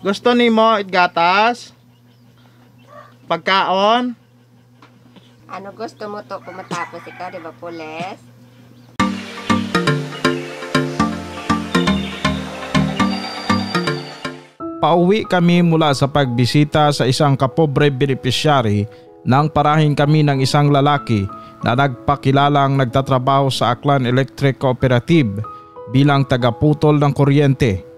Gusto ni mo itgatas? Pagkaon? Ano gusto mo to kung matapos ikaw, di ba, pulis? Pauwi kami mula sa pagbisita sa isang kapobre beneficiary nang parahin kami ng isang lalaki na nagpakilalang nagtatrabaho sa Aklan Electric Cooperative bilang tagaputol ng kuryente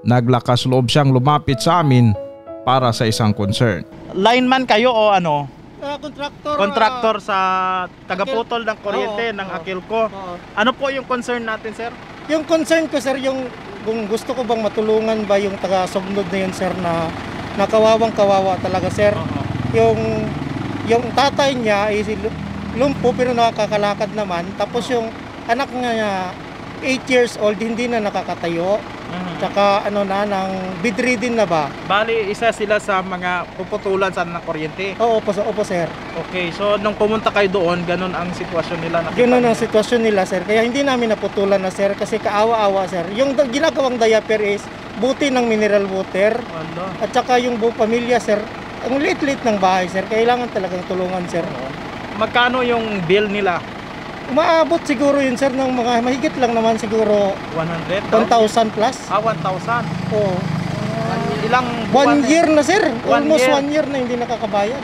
Naglakas loob siyang lumapit sa amin para sa isang concern. Lineman kayo o ano? Uh, contractor. Contractor uh, ah, sa tagaputol ng kuryente oh, ng oh, Akilco. Oh. Ano po yung concern natin, sir? Yung concern ko, sir, yung kung gusto ko bang matulungan ba yung taga-sugnod na yun, sir, na nakawawang kawawa talaga, sir. Uh-huh. Yung yung tatay niya is lumpo pero nakakalakad naman. Tapos yung anak niya 8 years old, hindi na nakakatayo. Mm-hmm. Tsaka ano na, nang bedridden na ba? Bali, isa sila sa mga puputulan sa ng kuryente. Oo, opo, opo sir. Okay, so nung pumunta kayo doon, ganun ang sitwasyon nila? Nakita ganun ang sitwasyon nila sir. Kaya hindi namin naputulan na sir kasi kaawa-awa sir. Yung ginagawang diaper is buti ng mineral water. Ano? At saka yung buong pamilya sir, ang lit-lit ng bahay sir. Kailangan talagang tulungan sir. Magkano yung bill nila? umaabot siguro yun sir ng mga mahigit lang naman siguro 100 1,000 plus ah 1,000 oo uh, ilang buwan one eh? year na sir one almost year. one year na hindi nakakabayad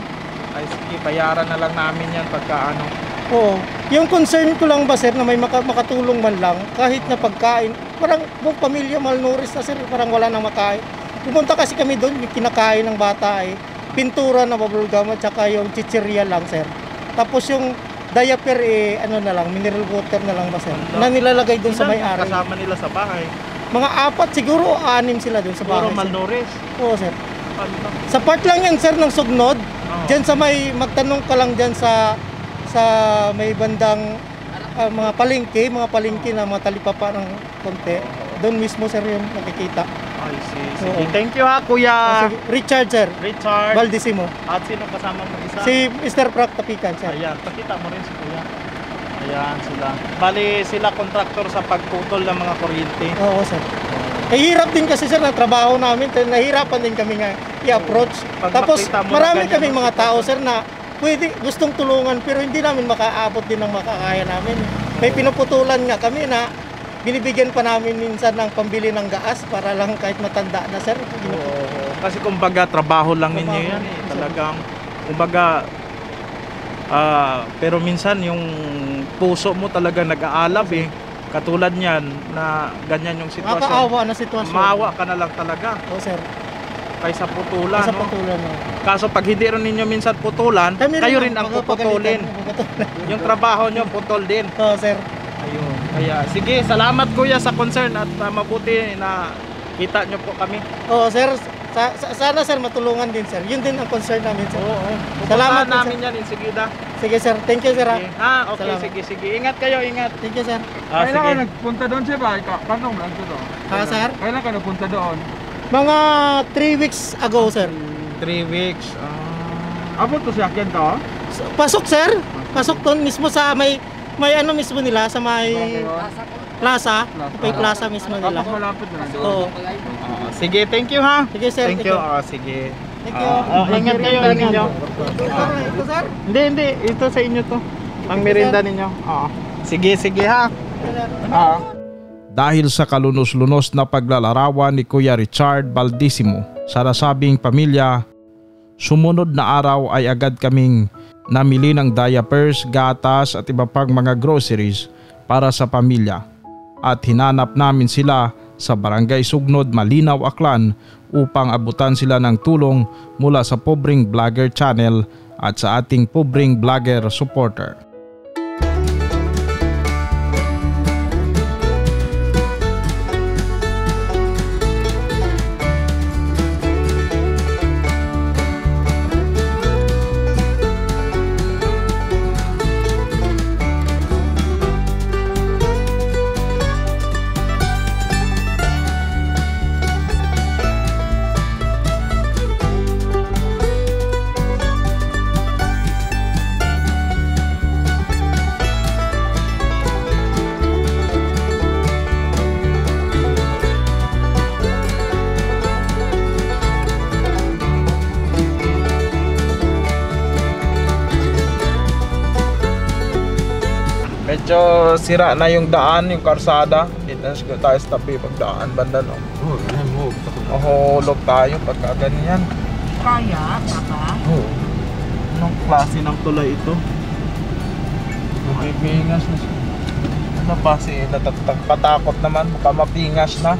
ay sige bayaran na lang namin yan pagka ano oo yung concern ko lang ba sir na may maka makatulong man lang kahit na pagkain parang buong pamilya malnourished na sir parang wala nang makain pumunta kasi kami doon yung kinakain ng bata eh pintura na bubblegum at saka yung chichirya lang sir tapos yung diaper eh ano na lang, mineral water na lang sir ano? Na nilalagay doon sa may-ari. Kasama nila sa bahay. Mga apat siguro o anim sila doon sa bahay. Puro malnourished. Oo, sir. Ano? Sa part lang yan, sir, ng Sugnod. Oh. Diyan sa may, magtanong ka lang diyan sa sa may bandang ah, mga palengke, mga palengke na mga talipapa ng konti. Doon mismo, sir, yun nakikita. I Sige, thank you ha, Kuya. Ah, oh, sige. Richard, sir. Richard. Valdesimo. At sino kasama mo isa? Si Mr. Frank Tapikan, sir. Ayan, pakita mo rin si Kuya. Ayan sila. Bali, sila contractor sa pagputol ng mga kuryente. Oo, sir. Eh, hirap din kasi sir ang trabaho namin. Kaya Nahihirapan din kami nga i-approach. Tapos marami kaming mga tao sir na pwede, gustong tulungan pero hindi namin makaabot din ng makakaya namin. May pinuputulan nga kami na binibigyan pa namin minsan ng pambili ng gas para lang kahit matanda na sir. Oo. Kasi kumbaga trabaho lang trabaho ninyo yan. Eh. Talagang kumbaga uh, pero minsan yung puso mo talaga nag-aalab eh. Katulad niyan na ganyan yung sitwasyon. Makakaawa na sitwasyon. Maawa ka na lang talaga. Oo sir kaysa putulan. Kaysa putulan. No? Kaso pag hindi rin ninyo minsan putulan, Kami kayo rin ang puputulin. yung trabaho nyo putol din. Oo, sir. Kaya sige, salamat kuya sa concern at uh, mabuti na kita nyo po kami. Oo, sir. Sa, sa, sana sir matulungan din sir. Yun din ang concern namin sir. Oo, oo. Salamat namin sir. yan, Insigida. Eh. Sige sir. Thank you sir. ha. Okay. Ah, ha, okay, Salamat. sige, sige. Ingat kayo, ingat. Thank you sir. Ah, Kailan ka nagpunta doon sir? ba? Ikaw, tanong lang ko to. Ha, ah, sir? Kailan ka nagpunta doon? Mga 3 weeks ago sir. 3 weeks. Ah. Abot to siya, Ken Pasok sir. Pasok doon mismo sa may may ano mismo nila sa may plaza, may plaza mismo nila. Malapit na. Oo. Sige, thank you ha. Sige sir. Thank you. Oh, sige. Thank you. Oh, ingat kayo ninyo. Ito sir? Hindi, hindi. Ito sa inyo to. Ang merienda ninyo. Oo. Sige, sige ha. Oo. Dahil sa kalunos-lunos na paglalarawan ni Kuya Richard Baldissimo sa nasabing pamilya, sumunod na araw ay agad kaming Namili ng diapers, gatas at iba pang mga groceries para sa pamilya at hinanap namin sila sa Barangay Sugnod, Malinaw, Aklan upang abutan sila ng tulong mula sa Pobring Vlogger Channel at sa ating Pobring Vlogger supporter. medyo sira na yung daan, yung karsada. Dito na siguro tayo sa tabi pagdaan banda no. Oo, oh, Mahulog tayo pagka ganyan. Kaya, kaka? Oo. Oh. Anong klase ng tulay ito? Mapipingas na siya. Ano ba si natatakot naman? Mukha mapingas na.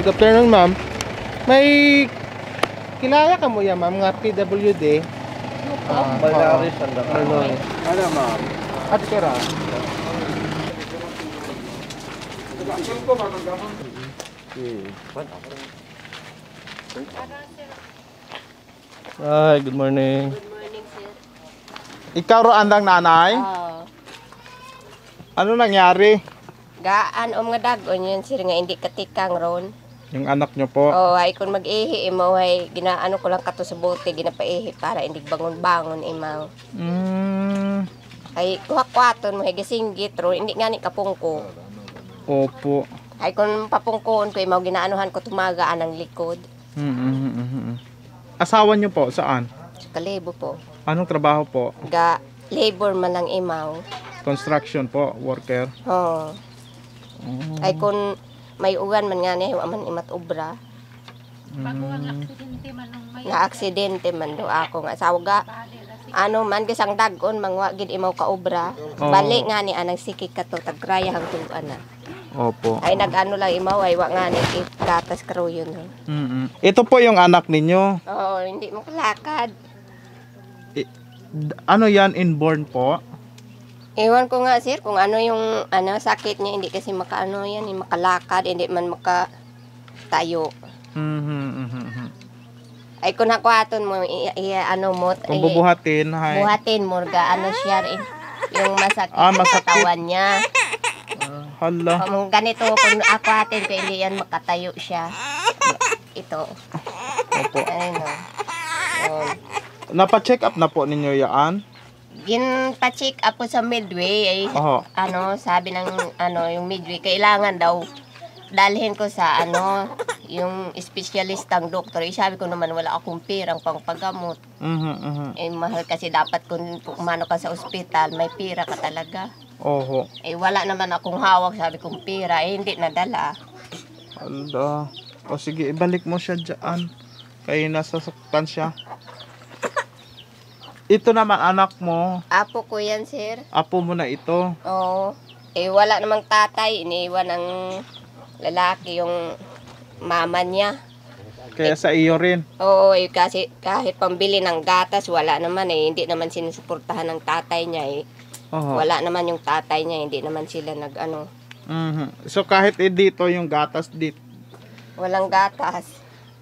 Good afternoon, ma'am. May kilala ka mo yan, ma'am, nga PWD. Ah, ah Balaris ang daka. Ah, ano, ano ma'am? At kira. Hi, good morning. Good morning, sir. Ikaw ro andang nanay? Oo. Ano nangyari? Gaan om um, nga dagon yun, sir, nga hindi katikang ron. Yung anak nyo po. Oo, oh, ay kung mag-ihi, imaw, ay ginaano ko lang kato sa bote, ginapaihi para hindi bangon-bangon, imaw. Mm. Ay, kuha-kuhaton mo, gising gitro, hindi nga ni kapungko. Opo. Ay, kung papungkoon ko, imaw, ginaanuhan ko tumagaan ang likod. Mm -hmm. -mm. Asawa nyo po, saan? Sa kalebo po. Anong trabaho po? Ga, labor man lang imaw. Construction po, worker? Oo. Oh. Oh. Ay, kung may ugan man nga niya, man imat obra. Bago ang mm. aksidente man nung may Nga aksidente man do ako nga sawga. Ano man kisang dagon mangwa gid imaw ka obra. Oo. Bali nga ni anang sikik ka to tagraya hang tuan na. Opo. Ay nagano lang imaw ay wa nga ni it yun. mm Ito po yung anak ninyo. Oo, hindi mo kalakad. ano yan, inborn po? Ewan ko nga sir kung ano yung ano sakit niya hindi kasi makaano yan, hindi makalakad, hindi man maka tayo. Mm-hmm, mm-hmm. Ay kung hakuhaton mo, i, ano mo, kung eh, bubuhatin, hi. Buhatin mo, ga, ano siya rin, eh, yung masakit, ah, masakit. katawan niya. Uh, hala. Kung ganito, kung akuhatin ko, hindi yan makatayo siya. Ito. Opo. Ano. Um, Napa-check up na po ninyo yaan? Ginpa-check up sa midway. Ay, Oho. Ano, sabi ng ano, yung midway, kailangan daw dalhin ko sa ano, yung specialistang doktor. Eh, sabi ko naman wala akong pirang pang paggamot. Mm-hmm, mm-hmm. Eh, mahal kasi dapat kung umano ka sa ospital, may pira ka talaga. Oho. Eh, wala naman akong hawak, sabi kong pira. Eh, hindi nadala. Ala. O sige, ibalik mo siya dyan. Kaya nasasaktan siya. Ito naman anak mo. Apo ko yan, sir. Apo mo na ito. Oo. Eh, wala namang tatay. Iniiwan ng lalaki yung mama niya. Kaya sa iyo rin. Oo, eh, kasi kahit pambili ng gatas, wala naman eh. Hindi naman sinusuportahan ng tatay niya eh. Oho. Wala naman yung tatay niya, hindi naman sila nag ano. Mm-hmm. So kahit eh, dito yung gatas dito. Walang gatas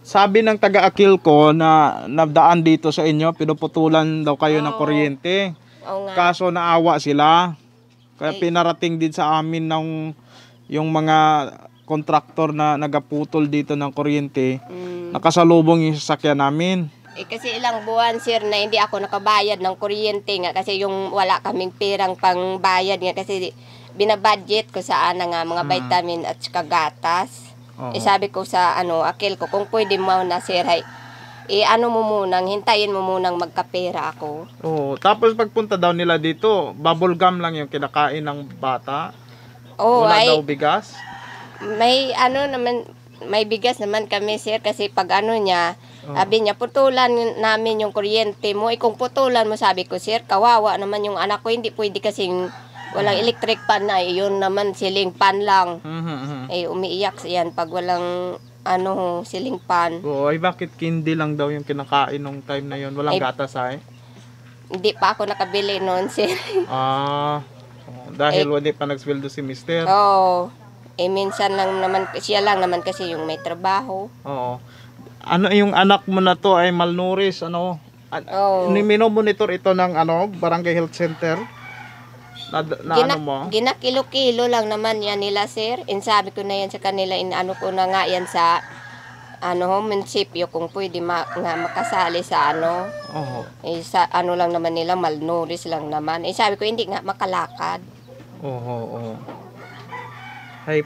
sabi ng taga-akil ko na nabdaan dito sa inyo, pinuputulan daw kayo oh. ng kuryente. Oo nga. Kaso naawa sila. Kaya Ay. Eh. pinarating din sa amin ng yung mga kontraktor na nagaputol dito ng kuryente. Mm. Nakasalubong yung sasakyan namin. Eh, kasi ilang buwan sir na hindi ako nakabayad ng kuryente nga kasi yung wala kaming pirang pangbayad nga kasi binabudget ko saan nga mga hmm. vitamin at saka gatas. Oo. Eh, sabi ko sa ano, akil ko, kung pwede mo na siray ay, eh, ano mo munang, hintayin mo munang magkapera ako. Oo. Tapos pagpunta daw nila dito, bubble gum lang yung kinakain ng bata. Oo, Wala ay, daw bigas. May ano naman, may bigas naman kami sir kasi pag ano niya, Oh. Sabi niya, putulan namin yung kuryente mo. Eh, kung putulan mo, sabi ko, sir, kawawa naman yung anak ko. Hindi pwede kasing Walang mm. electric pan na, yun naman siling pan lang. mm Eh, umiiyak yan pag walang ano, siling pan. Oo, ay bakit candy lang daw yung kinakain nung time na yun? Walang eh, gatas ay? Hindi pa ako nakabili noon, sir. Ah, dahil eh, wala pa nagsweldo si mister? Oo. Oh, eh, minsan lang naman, siya lang naman kasi yung may trabaho. Oo. Ano yung anak mo na to ay malnourished, ano? Oh. Mino-monitor ito ng ano, Barangay Health Center? na, na Gina, ano mo? Ginakilo-kilo lang naman yan nila, sir. In sabi ko na yan sa kanila, in ano ko na nga yan sa ano ho, munisipyo kung pwede ma, nga makasali sa ano. Oo. Eh, sa ano lang naman nila, malnuris lang naman. Eh, sabi ko, hindi nga makalakad. Oo, oo. Ay,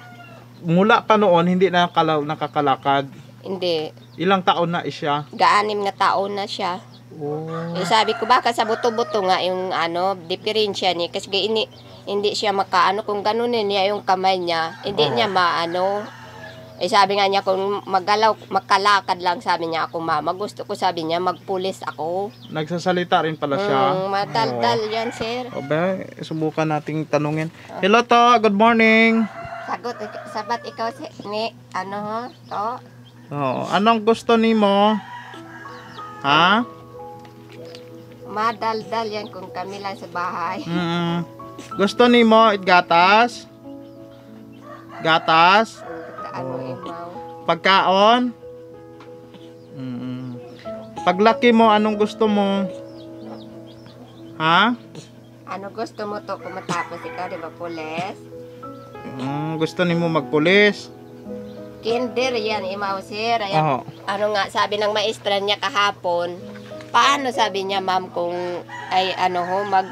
mula pa noon, hindi na nakala, nakakalakad? Hindi. Ilang taon na siya? Gaanim na taon na siya. Oh. Yung eh, sabi ko baka sa buto-buto nga yung ano, diferensya niya kasi ini, hindi siya makaano kung ganunin niya yung kamay niya, hindi oh. niya maano. Eh sabi nga niya kung magalaw, magkalakad lang sabi niya ako mama, gusto ko sabi niya magpulis ako. Nagsasalita rin pala siya. Mm, mataldal oh. yan sir. O subukan nating tanungin. Oh. Hello to, good morning. Sagot, sabat ikaw si, ni, ano to? Oh, anong gusto ni mo? Ha? madaldal yan kung kami lang sa bahay. Mm -hmm. Gusto ni mo gatas? Gatas? Ano Pagkaon? Mm -hmm. Paglaki mo, anong gusto mo? Ha? Ano gusto mo to kung matapos ikaw, di ba, pulis? Mm, gusto ni mo magpulis? Kinder yan, imaw sir. Ayan, oh. Ano nga, sabi ng maestra niya kahapon, paano sabi niya ma'am kung ay ano ho mag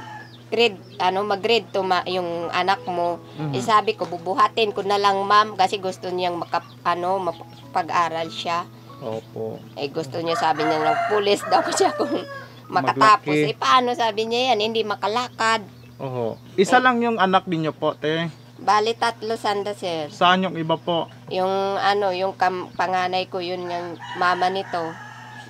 grade ano mag grade to ma, yung anak mo mm-hmm. eh, sabi ko bubuhatin ko na lang ma'am kasi gusto niyang makap ano mapag-aral siya opo eh gusto niya sabi niya lang pulis daw ko siya kung makatapos Maglaki. eh paano sabi niya yan hindi makalakad oho isa eh, lang yung anak niyo po te Bali tatlo sanda sir. Saan yung iba po? Yung ano, yung kam- panganay ko yun yung mama nito.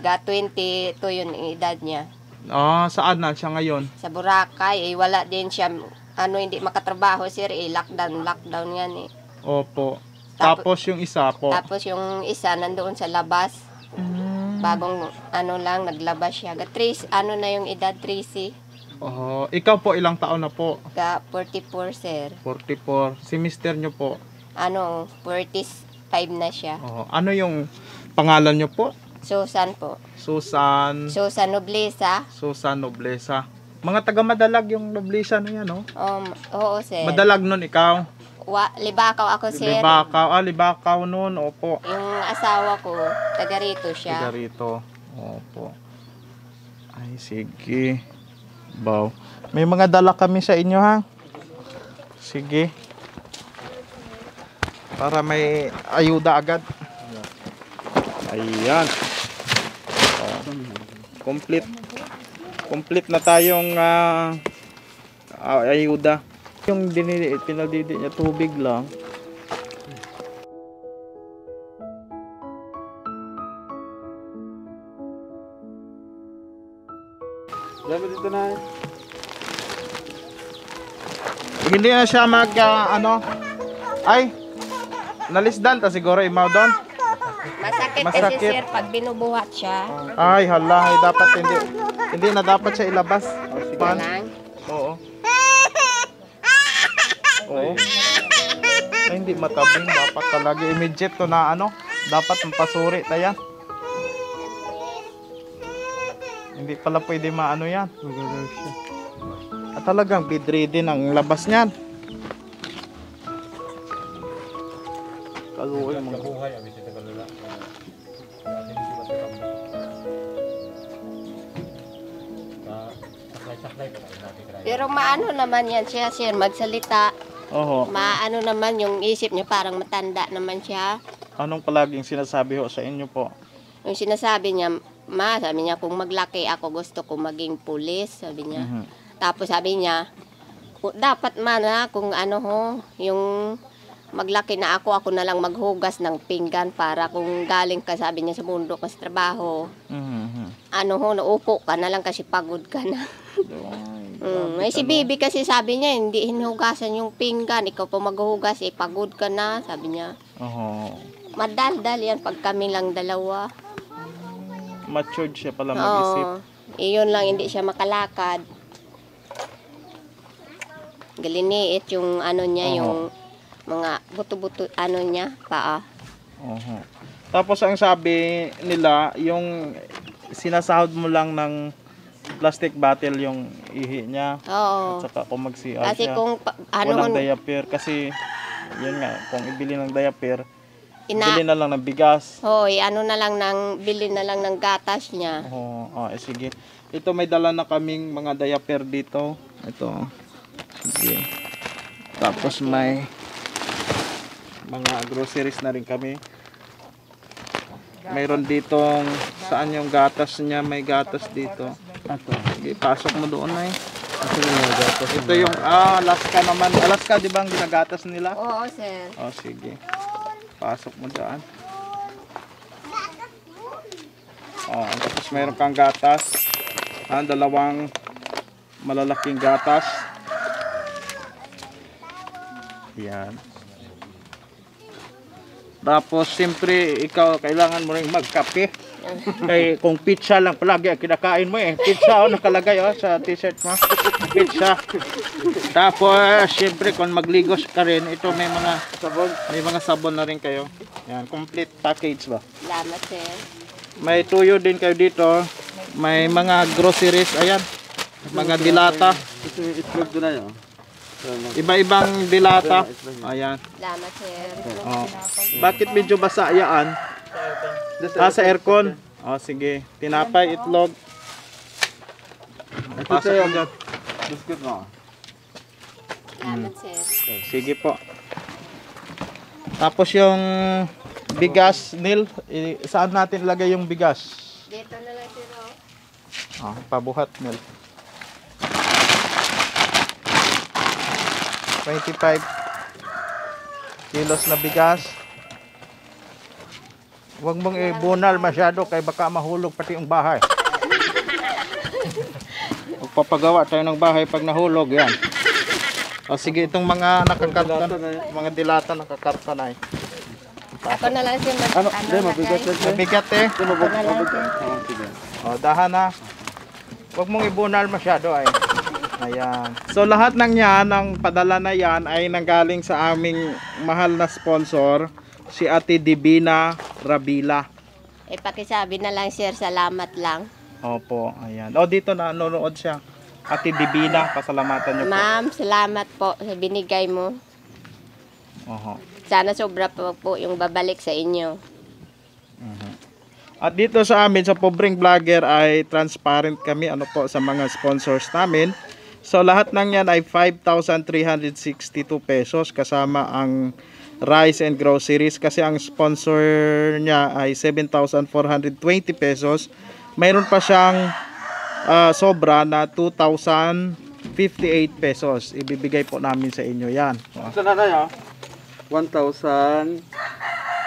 Ga 22 yun yung eh, edad niya. Ah, saan na siya ngayon? Sa Boracay, eh, wala din siya, ano, hindi makatrabaho, sir, eh, lockdown, lockdown yan eh. Opo. Tapos, tapos yung isa po? Tapos yung isa, nandoon sa labas. Mm. Bagong, ano lang, naglabas siya. Ga 3, ano na yung edad, 3 Oh, ikaw po ilang taon na po? Ga 44, sir. 44. Si mister nyo po? Ano, 45 na siya. Oh, ano yung pangalan nyo po? Susan po. Susan. Susan Noblesa. Susan Noblesa. Mga taga Madalag yung Noblesa na yan, no? Um, oo, sir. Madalag nun ikaw? Wa, Libakaw ako, sir. Libakaw. Ah, Libakaw nun. Opo. Yung asawa ko, taga rito siya. Taga rito. Opo. Ay, sige. Bow. May mga dala kami sa inyo, ha? Sige. Para may ayuda agad. Ayan complete complete na tayong uh, ayuda yung dinili, pinadidi niya tubig lang Dami dito na eh. Hindi na siya mag uh, ano ay nalisdan ta siguro imaw doon Masakit, Masakit. kasi sir pag binubuhat siya. Ay, hala, ay, dapat hindi. Hindi na dapat siya ilabas. O, Pan. Oo. Oo. Ay, hindi matabing. Dapat talaga immediate to na ano. Dapat mapasuri yan. Hindi pala pwede maano yan. At talagang bidridin ang labas niyan. Kaluoy mga buhay abi sa kalula. Pero maano naman yan siya, sir, magsalita. Oho. Maano naman yung isip niya, parang matanda naman siya. Anong palaging sinasabi ho sa inyo po? Yung sinasabi niya, ma, sabi niya, kung maglaki ako, gusto ko maging pulis, sabi niya. Mm-hmm. Tapos sabi niya, dapat man ha, kung ano ho, yung maglaki na ako, ako na lang maghugas ng pinggan para kung galing ka, sabi niya sa mundo kasi trabaho. Mm-hmm. Ano ho, naupo ka na lang kasi pagod ka na. mm. Ay, eh, si Bibi kasi sabi niya, hindi hinugasan yung pinggan, ikaw pa maghugas, eh, pagod ka na, sabi niya. Oho. Madaldal yan pag kami lang dalawa. Matured siya pala mag-isip. Oo, eh, iyon lang, hindi siya makalakad. Galiniit yung ano niya, Oho. yung mga buto-buto ano niya, paa. Oho. Uh -huh. Tapos ang sabi nila, yung sinasahod mo lang ng plastic bottle yung ihi niya. Oo. At saka kung mag-CR Kasi siya, kung ano, walang diaper. Kasi, yun nga, kung ibili ng diaper, Ina bili na lang ng bigas. Oo, eh, ano na lang ng, bili na lang ng gatas niya. Oo, oh, ah, eh, sige. Ito may dala na kaming mga diaper dito. Ito. Sige. Tapos may mga groceries na rin kami mayroon ditong saan yung gatas niya may gatas dito ato okay, pasok mo doon ay eh. ito yung ah, Alaska naman Alaska di ba ang ginagatas nila oo sir oh sige pasok mo daan oh tapos mayroon kang gatas ah, dalawang malalaking gatas yan tapos siyempre ikaw kailangan mo ring magkape. Kay kung pizza lang palagi ang kinakain mo eh. Pizza oh nakalagay oh sa t-shirt mo. Pizza. Tapos siyempre kung magligos ka rin, ito may mga sabon, may mga sabon na rin kayo. Yan, complete package ba? Salamat sir. May tuyo din kayo dito. May mga groceries, ayan. Mga dilata. Ito itlog doon na yun. Iba-ibang dilata. Ayan. Salamat, sir. Oh. Bakit medyo basa yaan? Ah, sa aircon. Oh, sige. Tinapay, itlog. Ito sa'yo. Biscuit na. Salamat, sir. Sige po. Tapos yung bigas, nil. saan natin ilagay yung bigas? Dito na lang, sir. Oh, ah, pabuhat, Nil. 25 kilos na bigas huwag mong ibunal masyado kay baka mahulog pati yung bahay magpapagawa tayo ng bahay pag nahulog yan o sige itong mga nakakarta mga dilata nakakarta na eh ako na lang siya mag ano, ano mabigat eh mabigat eh mabigat eh o dahan na huwag mong ibunal masyado ay eh. Ayan. So lahat ng yan, ang padala na yan ay nanggaling sa aming mahal na sponsor, si Ate Divina Rabila. Eh pakisabi na lang sir, salamat lang. Opo, ayan. O dito na nanonood siya. Ate Divina, pasalamatan niyo po. Ma'am, salamat po sa binigay mo. Oho. Sana sobra po, po yung babalik sa inyo. Uh-huh. At dito sa amin, sa pobreng vlogger ay transparent kami ano po sa mga sponsors namin. So lahat ng yan ay 5,362 pesos kasama ang rice and groceries kasi ang sponsor niya ay 7,420 pesos. Mayroon pa siyang uh, sobra na 2,058 pesos. Ibibigay po namin sa inyo yan. Ito na tayo. 1,000,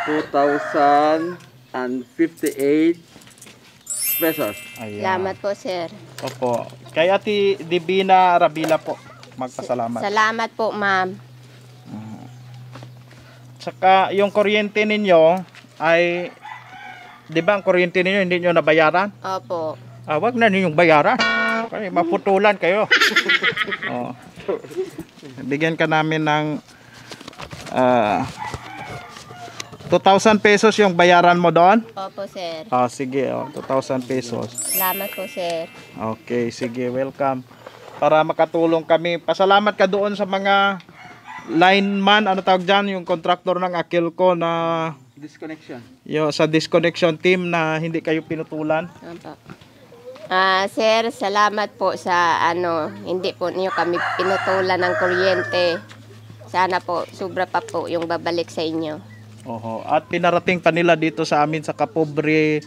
2,058 pesos. Salamat po, sir. Opo. Kay Ate Divina Rabila po. Magpasalamat. Salamat po, ma'am. Tsaka yung kuryente ninyo ay 'di ba ang kuryente ninyo hindi niyo nabayaran? Opo. Ah, wag na ninyong bayaran. Kasi maputulan kayo. oh. Bigyan ka namin ng uh, 2,000 pesos yung bayaran mo doon? Opo, sir. Ah, sige, oh, 2,000 pesos. Salamat po, sir. Okay, sige, welcome. Para makatulong kami. Pasalamat ka doon sa mga lineman, ano tawag dyan, yung contractor ng Akilco na... Disconnection. Yo, sa disconnection team na hindi kayo pinutulan. Opo. Ah, sir, salamat po sa ano, hindi po niyo kami pinutulan ng kuryente. Sana po, sobra pa po yung babalik sa inyo. Oho. At pinarating pa nila dito sa amin sa Kapobre,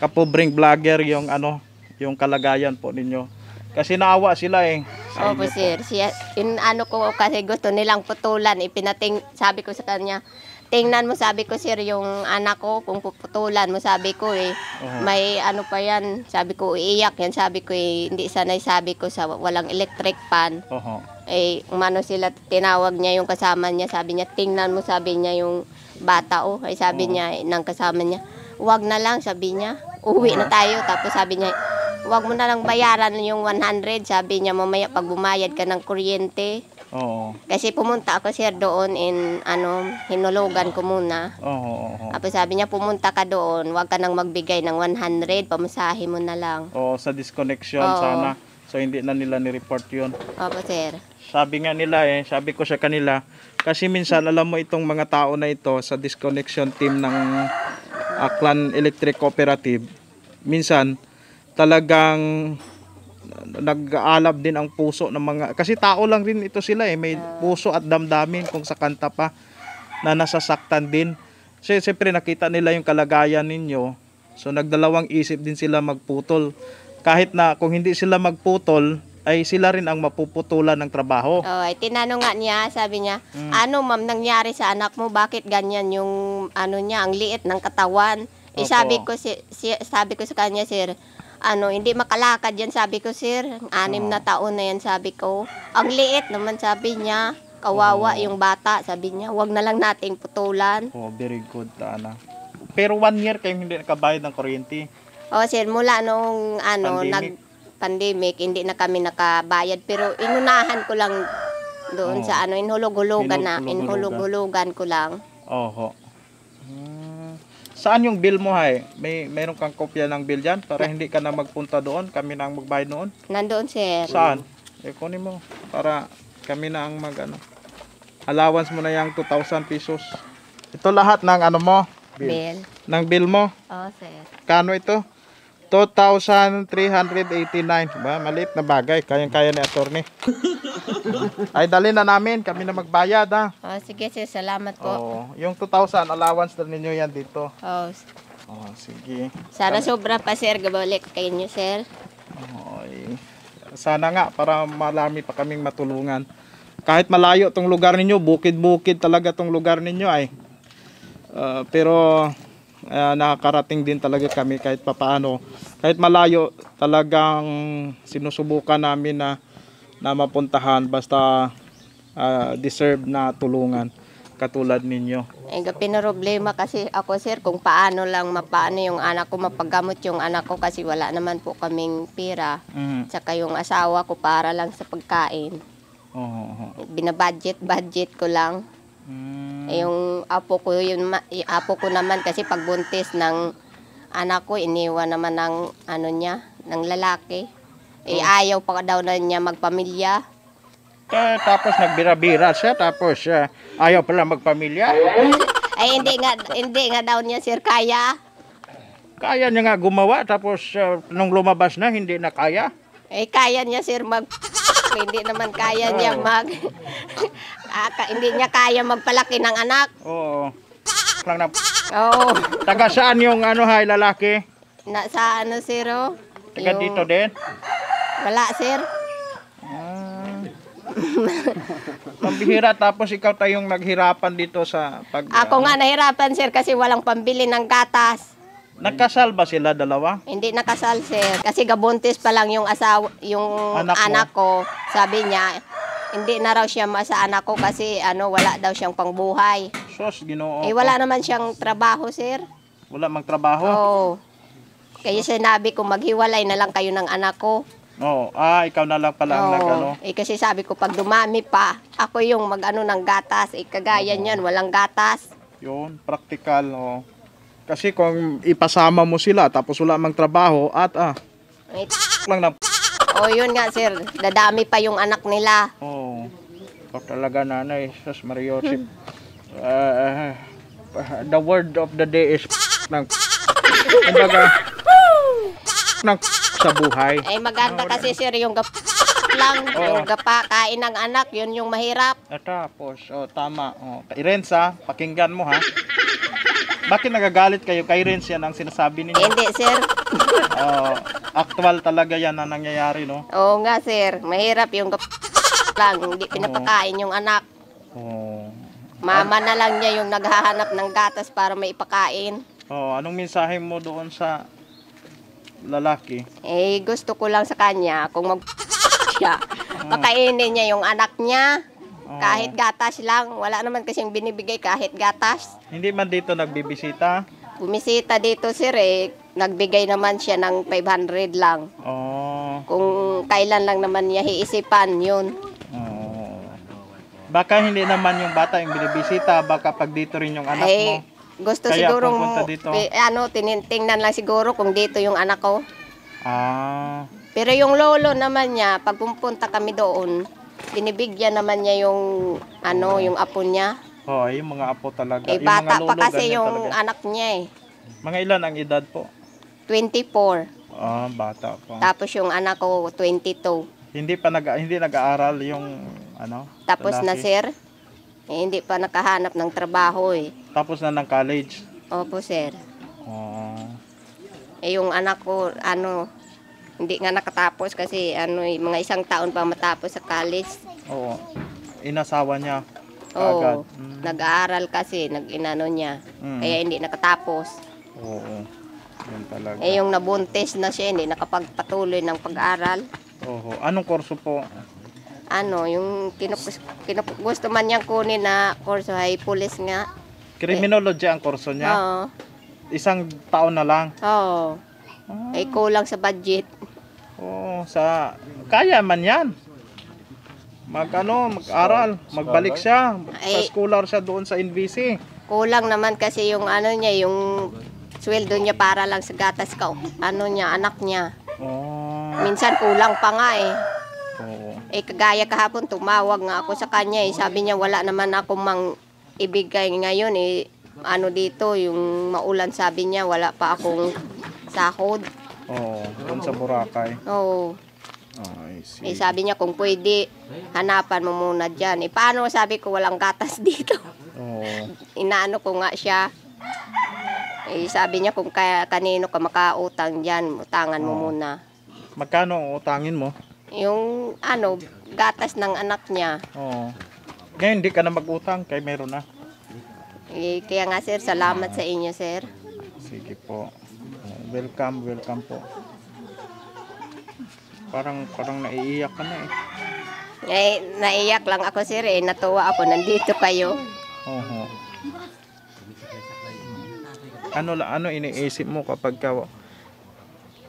Kapobring Vlogger yung ano, yung kalagayan po ninyo. Kasi naawa sila eh. Sa Opo, sir. Siya, yung ano ko kasi gusto nilang putulan. Ipinating, sabi ko sa kanya, tingnan mo sabi ko sir yung anak ko kung puputulan mo sabi ko eh uh may ano pa yan sabi ko iiyak yan sabi ko eh hindi sanay sabi ko sa walang electric pan Oho. eh umano sila tinawag niya yung kasama niya sabi niya tingnan mo sabi niya yung bata oh. Ay sabi mm. niya, nang eh, kasama niya, huwag na lang sabi niya. Uwi na tayo. Tapos sabi niya, huwag mo na lang bayaran yung 100. Sabi niya, mamaya pag bumayad ka ng kuryente. Oo. Kasi pumunta ako sir doon in ano, hinulugan ko muna. Oo. Tapos sabi niya, pumunta ka doon, huwag ka nang magbigay ng 100, pamasahe mo na lang. Oo, sa disconnection Oo. sana. So hindi na nila ni-report 'yon. Opo sir. Sabi nga nila eh, sabi ko sa kanila, kasi minsan alam mo itong mga tao na ito sa disconnection team ng Aklan ah, Electric Cooperative, minsan talagang nag-aalab din ang puso ng mga kasi tao lang rin ito sila eh may puso at damdamin kung sa kanta pa na nasasaktan din kasi siyempre nakita nila yung kalagayan ninyo so nagdalawang isip din sila magputol kahit na kung hindi sila magputol ay sila rin ang mapuputulan ng trabaho. Oh, ay tinanong nga niya, sabi niya, mm. ano ma'am nangyari sa anak mo? Bakit ganyan yung ano niya, ang liit ng katawan? Eh, Opo. Eh, sabi ko si, si sabi ko sa kanya, sir, ano, hindi makalakad yan, sabi ko, sir. Anim oh. na hmm. taon na yan, sabi ko. Ang liit naman, sabi niya. Kawawa oh. yung bata, sabi niya. Huwag na lang nating putulan. Oh, very good, Ana. Pero one year kayo hindi nakabayad ng kuryente. Oh, sir, mula nung ano, Pandemic. nag pandemic, hindi na kami nakabayad. Pero inunahan ko lang doon oh. sa ano, inhulog-hulugan na. Inhulog-hulugan ko lang. Oho. Hmm. Saan yung bill mo, Hay? May, meron kang kopya ng bill diyan para hindi ka na magpunta doon? Kami na ang magbayad noon? Nandoon, sir. Saan? Eh, kunin mo. Para kami na ang mag, ano. Allowance mo na yung 2,000 pesos. Ito lahat ng ano mo? Bill. bill. Ng bill mo? Oo, oh, sir. Kano ito? 2,389. Ba, maliit na bagay. Kayang-kaya ni attorney. Ay, dali na namin. Kami na magbayad, ha? Oh, sige, sige. Salamat po. Oo. Oh, yung 2,000, allowance na ninyo yan dito. Oh. Oh, sige. Sana sobra pa, sir. Gabalik kayo nyo, sir. Oy. Sana nga, para marami pa kaming matulungan. Kahit malayo tong lugar ninyo, bukid-bukid talaga tong lugar ninyo, ay. Uh, pero uh, nakakarating din talaga kami kahit papaano. Kahit malayo, talagang sinusubukan namin na, na mapuntahan basta uh, deserve na tulungan katulad ninyo. Eh, pinaroblema kasi ako sir kung paano lang mapaano yung anak ko mapagamot yung anak ko kasi wala naman po kaming pera Mm. Tsaka yung asawa ko para lang sa pagkain. Oo. oh, oh. Binabudget, budget ko lang. Mm. Eh, yung apo ko, yun, yung apo ko naman kasi pagbuntis ng anak ko, iniwan naman ng, ano niya, ng lalaki. Eh, oh. ayaw pa daw na niya magpamilya. Eh, tapos nagbira-bira siya, tapos uh, ayaw pala magpamilya. Ay, eh, hindi nga, hindi nga daw niya, sir, kaya. Kaya niya nga gumawa, tapos uh, nung lumabas na, hindi na kaya. Eh, kaya niya, sir, mag hindi naman kaya niya mag... Aka, ah, hindi niya kaya magpalaki ng anak. Oo. Lang na... Oo. Taga saan yung ano hay lalaki? Na, sa ano sir oh? Taga yung... dito din? Wala sir. Ah. Pambihira tapos ikaw tayong naghirapan dito sa pag... Ako nga nahirapan sir kasi walang pambili ng gatas. Nagkasal ba sila dalawa? Hindi nakasal sir. Kasi gabuntis pa lang yung asawa, yung Anak anak, ko. Sabi niya, hindi na raw siya masa anak ko kasi ano, wala daw siyang pangbuhay. Sos, ginoo. eh wala naman siyang trabaho sir. Wala magtrabaho? trabaho? Oo. Kaya sinabi ko maghiwalay na lang kayo ng anak ko. Oo. Ah, ikaw na lang pala ang Oo. nagano. Eh kasi sabi ko pag dumami pa, ako yung mag-ano ng gatas. Eh kagaya niyan, walang gatas. Yun, practical. Oh. Kasi kung ipasama mo sila tapos wala mang trabaho at ah, Wait. lang na Oh, yun nga sir. Dadami pa yung anak nila. Oo. Oh, talaga nanay, Jesus Mariosip. uh, hmm. ah, ah, ah, the word of the day is ng kumbaga ng sa buhay. Ay eh, maganda ano, kasi sir yung gap lang, oh. yoga kain ng anak, yun yung mahirap. Ah, tapos, oh, tama. Oh. Kay pakinggan mo ha. Bakit nagagalit kayo? Kay yan ang sinasabi ninyo. Eh, hindi, sir. oh, aktwal talaga yan ang nangyayari, no? Oo nga, sir. Mahirap yung lang, hindi pinapakain oh. yung anak. Oh. Mama na lang niya yung naghahanap ng gatas para maipakain Oh, anong mensahe mo doon sa lalaki? Eh, gusto ko lang sa kanya kung mag siya. Pakainin niya yung anak niya. Oh. Kahit gatas lang. Wala naman kasing binibigay kahit gatas. Hindi man dito nagbibisita? Bumisita dito si Rick. Eh. Nagbigay naman siya ng 500 lang. Oh. Kung kailan lang naman niya iisipan yun. Oh. Baka hindi naman yung bata yung binibisita. Baka pag dito rin yung anak Ay, eh, mo. Gusto Kaya siguro, dito. ano, tinitingnan lang siguro kung dito yung anak ko. Ah. Pero yung lolo naman niya, pag pumunta kami doon, binibigyan naman niya yung ano, yung apo niya. Oo, oh, yung mga apo talaga. Eh, yung bata mga lolo, pa kasi yung talaga. anak niya eh. Mga ilan ang edad po? 24. Ah, bata pa. Tapos yung anak ko 22. Hindi pa nag hindi nag-aaral yung ano? Tapos lalaki. na sir. Eh, hindi pa nakahanap ng trabaho eh. Tapos na ng college? Opo, sir. Oh. Eh, yung anak ko, ano, hindi nga nakatapos kasi ano, eh, mga isang taon pa matapos sa college. Oo. Inasawa niya. Oo. Mm. Nag-aaral kasi, nag-inano niya. Mm. Kaya hindi nakatapos. Oo. Yan talaga. Eh yung nabuntis na siya, hindi nakapagpatuloy ng pag aaral Oo. Anong kurso po? Ano, yung kinupus, kinup, gusto man niyang kunin na kurso ay pulis nga. Criminology eh. ang kurso niya? Oo. Isang taon na lang? Oo. Ah. Ay kulang sa budget. Oo, sa kaya man 'yan. Magkano mag-aral, magbalik siya, sa eh, scholar siya doon sa NVC. Kulang naman kasi yung ano niya, yung sweldo niya para lang sa gatas ko. Ano niya, anak niya. Oo. Ah. Minsan kulang pa nga eh. Oo. Eh kagaya kahapon tumawag nga ako sa kanya eh. Sabi niya wala naman ako mang ibigay ngayon eh. Ano dito, yung maulan sabi niya wala pa akong Sahod. Oo, doon sa Boracay. Oo. Ah, I Eh, sabi niya kung pwede, hanapan mo muna dyan. Eh, paano sabi ko walang gatas dito? Oo. Inaano ko nga siya. Eh, sabi niya kung kaya, kanino ka makautang dyan, utangan mo muna. Magkano utangin mo? Yung ano, gatas ng anak niya. Oo. Ngayon, hindi ka na mag-utang kay meron na. Eh, kaya nga sir, salamat sa inyo sir. Sige po. Welcome, welcome po. Parang parang naiiyak ka na eh. Ay, eh, naiyak lang ako sir eh. Natuwa ako nandito kayo. Oho. Ano ano iniisip mo kapag ka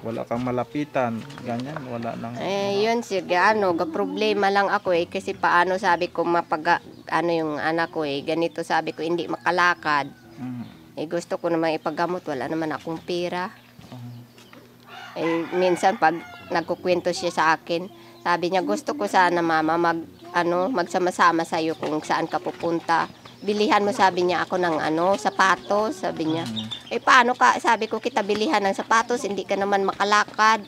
wala kang malapitan, ganyan, wala nang Eh, yun sir, ano, problema lang ako eh kasi paano sabi ko mapag ano yung anak ko eh, ganito sabi ko hindi makalakad. Mm. Eh gusto ko naman ipagamot, wala naman akong pera. Eh, minsan pag nagkukwento siya sa akin, sabi niya, gusto ko sana mama mag, ano, magsama-sama sa iyo kung saan ka pupunta. Bilihan mo, sabi niya, ako ng ano, sapatos, sabi niya. Mm. Eh paano ka, sabi ko, kita bilihan ng sapatos, hindi ka naman makalakad.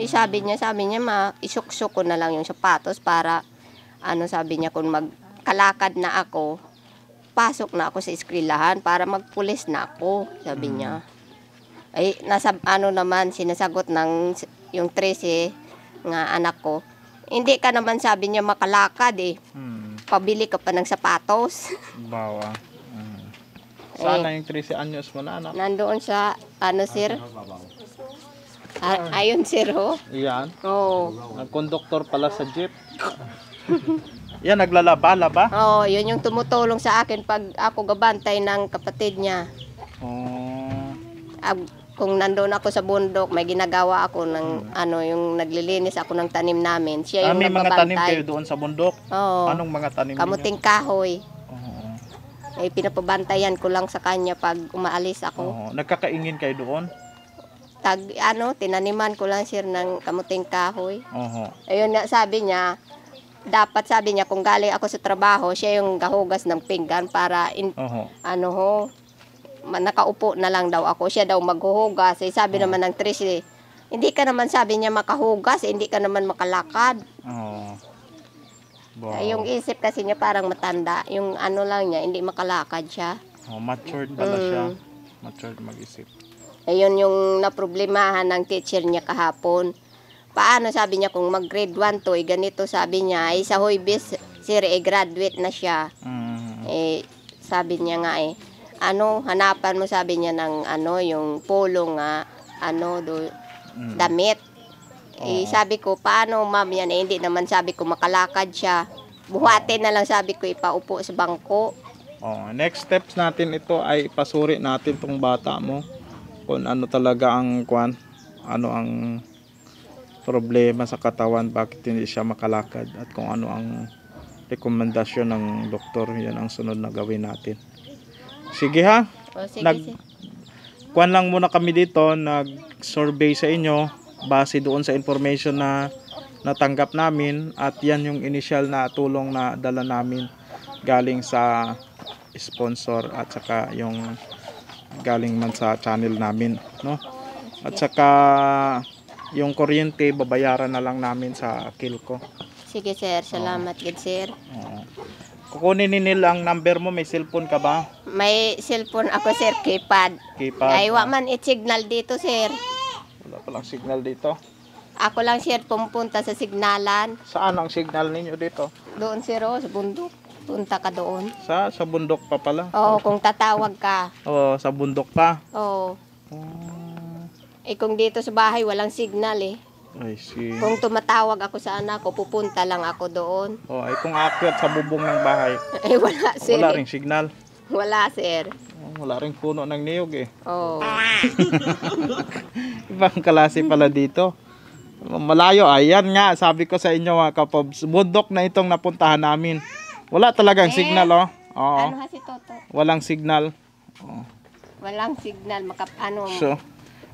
Eh sabi niya, sabi niya, ma, isuksok ko na lang yung sapatos para, ano sabi niya, kung magkalakad na ako, pasok na ako sa eskrilahan para magpulis na ako, sabi mm. niya ay nasa ano naman sinasagot ng yung 13 nga anak ko. Hindi ka naman sabi niya makalakad eh. Hmm. Pabili ka pa ng sapatos. Bawa. Hmm. Eh, Sana eh, yung 13 anyos mo na anak. Nandoon sa ano sir? Ah, ayun sir ho. Iyan. Oo. Oh. Ang pala sa jeep. Yan, naglalabala ba? Oo, oh, yun yung tumutulong sa akin pag ako gabantay ng kapatid niya. Oh. Ab kung nandoon ako sa bundok, may ginagawa ako ng hmm. ano, yung naglilinis ako ng tanim namin. Siya yung ah, may mga tanim kayo doon sa bundok? Oo. Anong mga tanim Kamuting ninyo? kahoy. Oo. Eh, pinapabantayan ko lang sa kanya pag umaalis ako. Oo. Nagkakaingin kayo doon? Tag, ano, tinaniman ko lang sir ng kamuting kahoy. Oo. Ayun nga, sabi niya, dapat sabi niya kung galing ako sa trabaho, siya yung gahugas ng pinggan para in, Oo. ano ho, nakaupo na lang daw ako. Siya daw maghuhugas. Eh, sabi naman ng Tracy, eh, hindi ka naman sabi niya makahugas, eh, hindi ka naman makalakad. Oh. Wow. yung isip kasi niya parang matanda. Yung ano lang niya, hindi makalakad siya. Oh, matured pala Mm. siya. Matured mag-isip. Ayun yung naproblemahan ng teacher niya kahapon. Paano sabi niya kung mag grade 1 to, eh, ganito sabi niya, eh, sa Hoybis, sir, eh, graduate na siya. Mm. Eh, sabi niya nga eh, ano, hanapan mo sabi niya ng ano, yung polo nga, ano, do, mm. damit. Eh, Oo. Eh, sabi ko, paano ma'am yan? Eh, hindi naman sabi ko makalakad siya. Buhatin na lang sabi ko, ipaupo sa bangko. Oh, next steps natin ito ay ipasuri natin tong bata mo kung ano talaga ang kwan, ano ang problema sa katawan, bakit hindi siya makalakad at kung ano ang rekomendasyon ng doktor, yan ang sunod na gawin natin. Sige ha. O, sige, Nag sige. lang muna kami dito, nag-survey sa inyo base doon sa information na natanggap namin at yan yung initial na tulong na dala namin galing sa sponsor at saka yung galing man sa channel namin, no? At saka yung kuryente babayaran na lang namin sa Kilco. Sige sir, salamat oh. gid sir. Oo. Kukunin ni Neil ang number mo, may cellphone ka ba? May cellphone ako sir, keypad. Keypad. Ay, wa man it-signal dito sir. Wala palang signal dito. Ako lang sir pumunta sa signalan. Saan ang signal ninyo dito? Doon sir, oh, sa bundok. Punta ka doon. Sa sa bundok pa pala. Oo, kung tatawag ka. Oo, sa bundok pa. Oo. Oh. Eh kung dito sa bahay walang signal eh. I see. Kung tumatawag ako sa anak ko, pupunta lang ako doon. Oh, ay kung akyat sa bubong ng bahay. Eh, wala, sir. Wala ring signal. Wala, sir. Oh, wala ring puno ng niyog eh. Oo. Oh. Ibang klase pala dito. Malayo, ayan nga, sabi ko sa inyo mga kapobs, bundok na itong napuntahan namin. Wala talagang eh, signal, oh. Oo. Ano ha si Toto? Walang signal. Oh. Walang signal, makap, ano, so,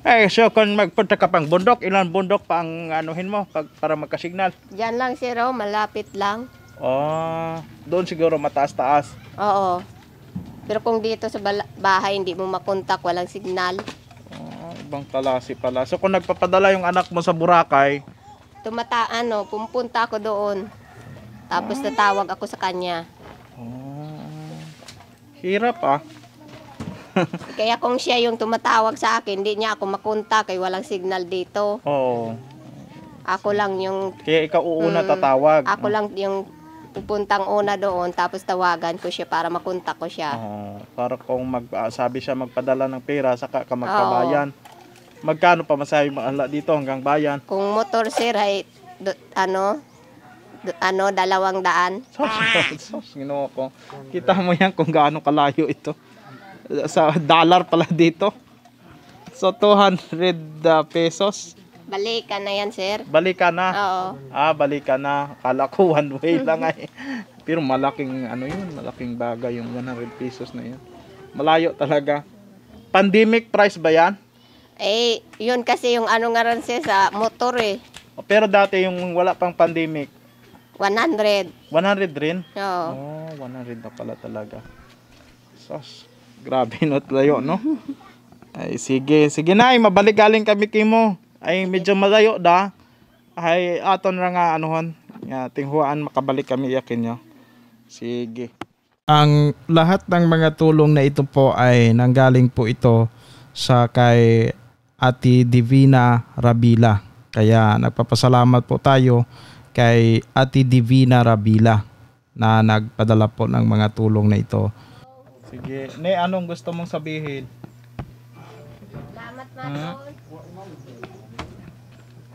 eh, so kung magpunta ka pang bundok, ilan bundok pa ang anuhin mo pag, para magkasignal? Yan lang si Ro, oh, malapit lang. Oh, doon siguro mataas-taas. Oo. Pero kung dito sa bahay hindi mo makontak, walang signal. Oh, ibang talasi pala. So kung nagpapadala yung anak mo sa Boracay, tumataan no, pumunta ako doon. Tapos ah. natawag ako sa kanya. Oh. Hirap ah. Kaya kung siya yung tumatawag sa akin, hindi niya ako makunta kay walang signal dito. Oo. Ako lang yung... Kaya ikaw uuna mm, tatawag. Ako lang yung pupuntang una doon tapos tawagan ko siya para makunta ko siya. Uh, para kung mag, ah, sabi siya magpadala ng pera sa ka magkabayan. Oo. Magkano pa masabi maala dito hanggang bayan? Kung motor sir ay do, ano do, ano dalawang daan. Ginoo ko. Kita mo yan kung gaano kalayo ito sa dollar pala dito. So 200 uh, pesos. Balikan na yan, sir. Balikan na? Oo. Ah, balikan na. Kala ko one way lang ay. Eh. Pero malaking ano yun, malaking bagay yung 100 pesos na 'yon. Malayo talaga. Pandemic price ba yan? Eh, yun kasi yung ano nga rin siya sa motor eh. Oh, pero dati yung wala pang pandemic. 100. 100 rin? Oo. Oh, 100 na pala talaga. Sos. Grabe not layo no. Ay sige, sige na, mabalik galing kami kimo. Ay medyo malayo da. Ay aton ra nga anuhon. Ya tinghuan makabalik kami yakin nyo. Sige. Ang lahat ng mga tulong na ito po ay nanggaling po ito sa kay Ati Divina Rabila. Kaya nagpapasalamat po tayo kay Ati Divina Rabila na nagpadala po ng mga tulong na ito Sige. Ne, anong gusto mong sabihin? Salamat, Manon. Ate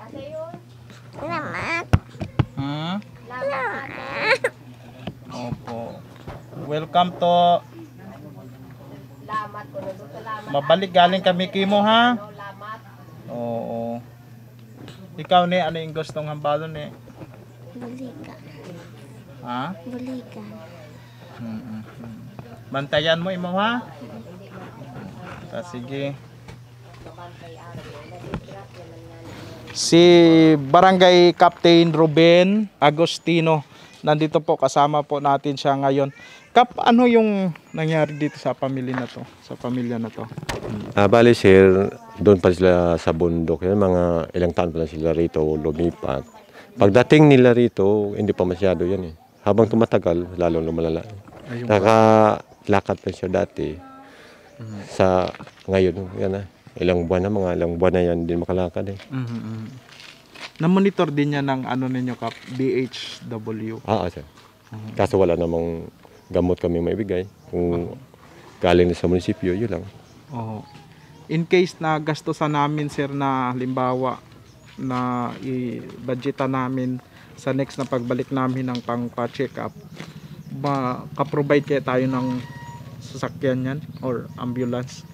ano yun? Salamat. Ha? Salamat. Opo. Welcome to... Salamat ko. Salamat. Mabalik galing kami kimo, ha? Salamat. Oo. Ikaw, ne, ano yung gustong hambalon, ne? Bulikan. Ha? Bulikan. Mm -mm. Bantayan mo imo ha. Ta ah, sige. Si Barangay Captain Ruben Agostino nandito po kasama po natin siya ngayon. Kap, ano yung nangyari dito sa pamilya na to? Sa pamilya na to? Ah, bali sir, doon pa sila sa bundok. Yan, mga ilang taon pa lang sila rito lumipat. Pagdating nila rito, hindi pa masyado yan eh. Habang tumatagal, lalo lumalala. Ayun Naka, lakad lang siya dati. Mm-hmm. Sa ngayon, yan na. Ilang buwan na, mga ilang buwan na yan, din makalakad eh. Mm-hmm. Na-monitor din niya ng ano ninyo, Kap, BHW? Ah, ah, sir. Mm-hmm. Kaso wala namang gamot kami maibigay. Kung uh-huh. galing sa munisipyo, yun lang. Oo. In case na sa namin, sir, na limbawa na i-budgetan namin sa next na pagbalik namin ng pang-check up, ma- ka-provide kaya tayo ng sasakyan yan or ambulance?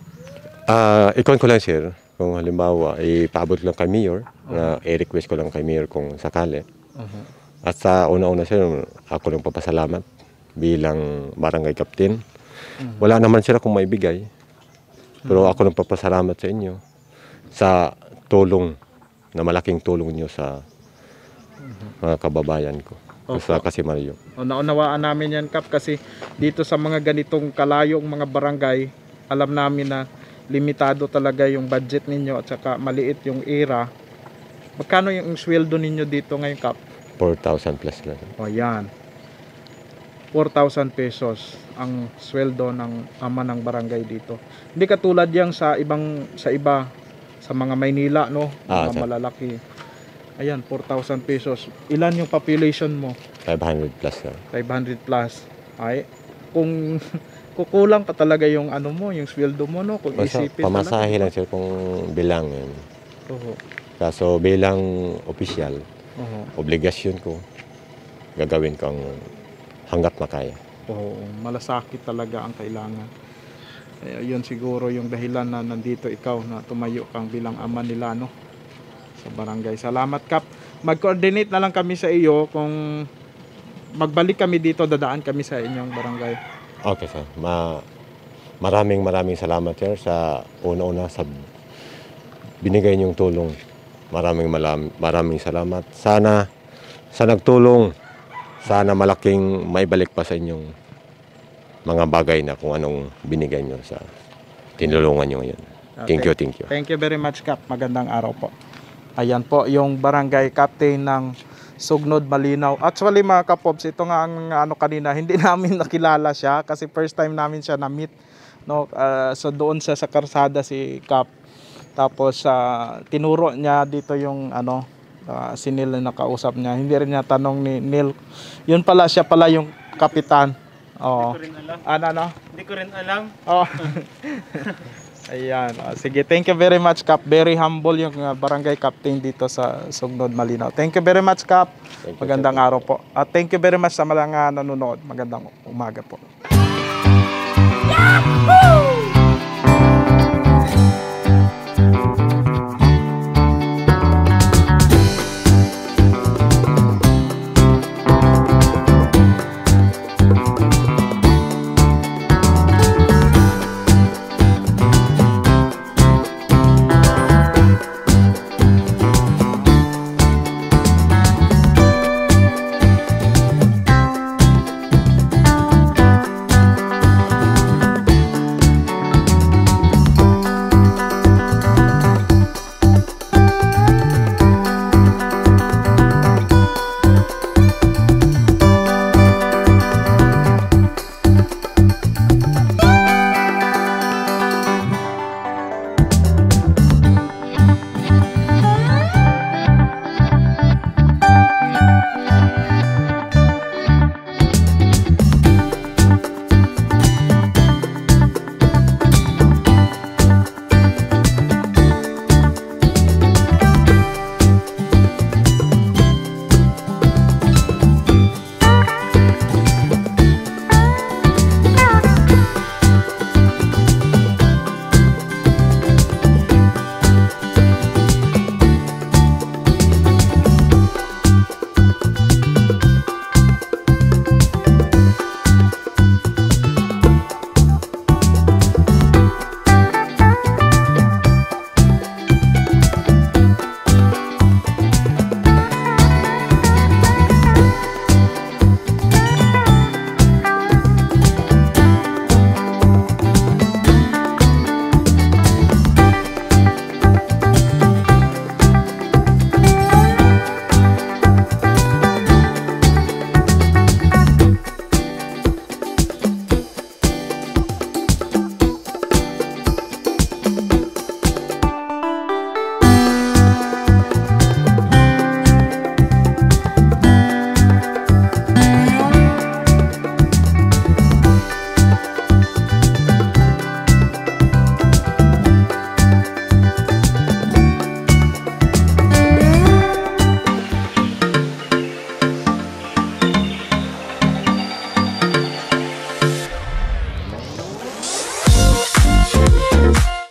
Ah, ikon ko lang sir, kung halimbawa ipaabot lang kay Mayor, oh. na i-request ko lang kay Mayor kung sakali. Uh-huh. At sa una-una sir, ako lang papasalamat bilang barangay captain. Mm-hmm. Wala naman sila kung maibigay. Pero mm-hmm. ako lang papasalamat sa inyo sa tulong na malaking tulong niyo sa mm-hmm. mga kababayan ko. Opo. sa Kasimayo. O, naunawaan namin yan Kap kasi dito sa mga ganitong kalayong mga barangay, alam namin na limitado talaga yung budget ninyo at saka maliit yung era. Magkano yung sweldo ninyo dito ngayon Kap? 4,000 plus lang. O yan. 4,000 pesos ang sweldo ng ama ng barangay dito. Hindi katulad yang sa ibang sa iba sa mga Maynila no, ah, mga ah, malalaki. Ayan, 4,000 pesos. Ilan yung population mo? 500 plus na. 500 plus. Ay, kung kukulang pa talaga yung ano mo, yung sweldo mo, no? Kung Basta, isipin pamasahe lang sir kung bilang yun. Oo. Kaso bilang official, Oo. obligasyon ko, gagawin ko ang hanggat makaya. Oo, malasakit talaga ang kailangan. Ayun eh, siguro yung dahilan na nandito ikaw na tumayo kang bilang ama nila, no? sa barangay. Salamat Kap. Mag-coordinate na lang kami sa iyo kung magbalik kami dito, dadaan kami sa inyong barangay. Okay sir. Ma maraming maraming salamat sir sa una-una sa binigay niyong tulong. Maraming maraming salamat. Sana sa nagtulong, sana malaking maibalik pa sa inyong mga bagay na kung anong binigay niyo sa tinulungan niyo ngayon. Thank you, thank you. Thank you very much, Kap. Magandang araw po. Ayan po yung barangay captain ng Sugnod Malinaw. Actually mga kapobs, ito nga ang ano kanina, hindi namin nakilala siya kasi first time namin siya na-meet. No? Uh, so doon sa, sa karsada si Kap. Tapos uh, tinuro niya dito yung ano, uh, si Neil na nakausap niya. Hindi rin niya tanong ni Neil. Yun pala siya pala yung kapitan. Oh. Hindi ko rin alam. Ano, ano? Hindi ko rin alam. Oh. Ayan. sige, thank you very much, Cap. Very humble yung uh, barangay captain dito sa Sugnod, Malinaw. Thank you very much, Cap. Thank Magandang you, araw po. At thank you very much sa mga nanonood. Magandang umaga po. Yahoo!